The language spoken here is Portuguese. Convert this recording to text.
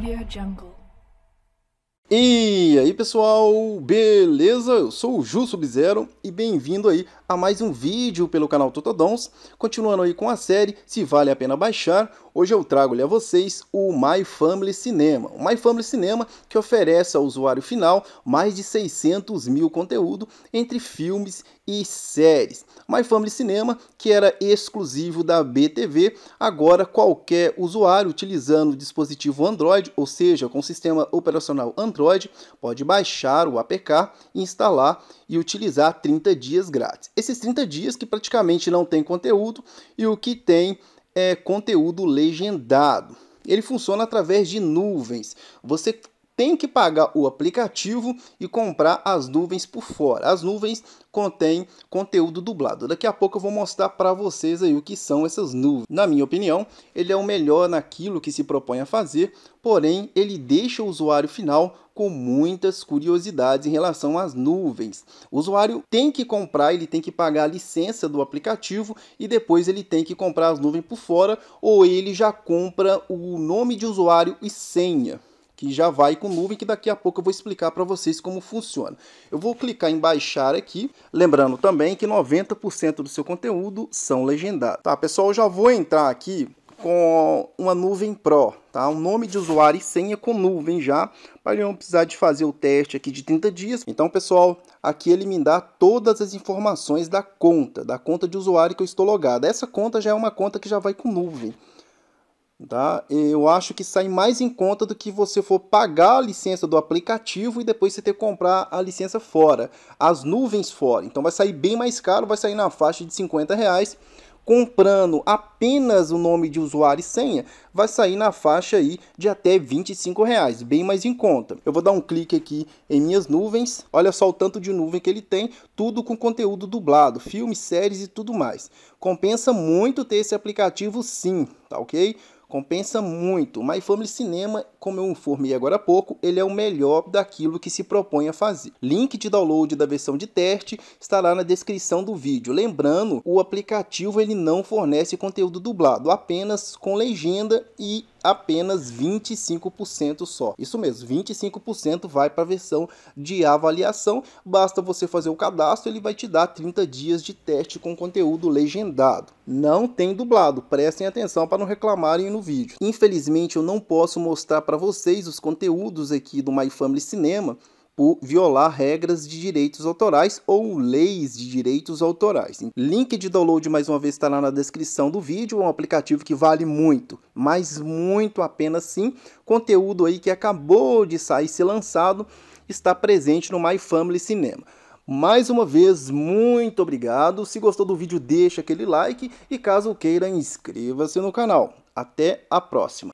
Audio Jungle. E aí pessoal, beleza? Eu sou o Ju Sub-Zero e bem-vindo aí a mais um vídeo pelo canal Totodons. Continuando aí com a série Se Vale a Pena Baixar, hoje eu trago a vocês o My Family Cinema. O My Family Cinema que oferece ao usuário final mais de 600 mil conteúdo entre filmes e séries. My Family Cinema que era exclusivo da BTV, agora qualquer usuário utilizando dispositivo Android, ou seja, com sistema operacional Android, Android, pode baixar o APK, instalar e utilizar 30 dias grátis. Esses 30 dias que praticamente não tem conteúdo e o que tem é conteúdo legendado. Ele funciona através de nuvens. Você tem que pagar o aplicativo e comprar as nuvens por fora. As nuvens contêm conteúdo dublado. Daqui a pouco eu vou mostrar para vocês aí o que são essas nuvens. Na minha opinião, ele é o melhor naquilo que se propõe a fazer, porém ele deixa o usuário final com muitas curiosidades em relação às nuvens. O usuário tem que comprar, ele tem que pagar a licença do aplicativo e depois ele tem que comprar as nuvens por fora ou ele já compra o nome de usuário e senha que já vai com nuvem, que daqui a pouco eu vou explicar para vocês como funciona. Eu vou clicar em baixar aqui, lembrando também que 90% do seu conteúdo são legendados. Tá, pessoal, eu já vou entrar aqui com uma nuvem Pro, tá? Um nome de usuário e senha com nuvem já, para não precisar de fazer o teste aqui de 30 dias. Então, pessoal, aqui ele me dá todas as informações da conta, da conta de usuário que eu estou logado. Essa conta já é uma conta que já vai com nuvem. Tá? Eu acho que sai mais em conta do que você for pagar a licença do aplicativo e depois você ter que comprar a licença fora, as nuvens fora. Então vai sair bem mais caro, vai sair na faixa de 50 reais comprando apenas o nome de usuário e senha, vai sair na faixa aí de até 25 reais, bem mais em conta. Eu vou dar um clique aqui em minhas nuvens, olha só o tanto de nuvem que ele tem, tudo com conteúdo dublado, filmes, séries e tudo mais. Compensa muito ter esse aplicativo sim, tá ok? Compensa muito. My Family Cinema, como eu informei agora há pouco, ele é o melhor daquilo que se propõe a fazer. Link de download da versão de teste estará na descrição do vídeo. Lembrando, o aplicativo ele não fornece conteúdo dublado, apenas com legenda e apenas 25% só. Isso mesmo, 25% vai para a versão de avaliação. Basta você fazer o cadastro, ele vai te dar 30 dias de teste com conteúdo legendado. Não tem dublado, prestem atenção para não reclamarem no vídeo. Infelizmente eu não posso mostrar para vocês os conteúdos aqui do My Family Cinema, por violar regras de direitos autorais ou leis de direitos autorais. Link de download mais uma vez estará na descrição do vídeo, é um aplicativo que vale muito, mas muito a pena sim. Conteúdo aí que acabou de sair, ser lançado, está presente no My Family Cinema. Mais uma vez, muito obrigado. Se gostou do vídeo, deixa aquele like e caso queira, inscreva-se no canal. Até a próxima.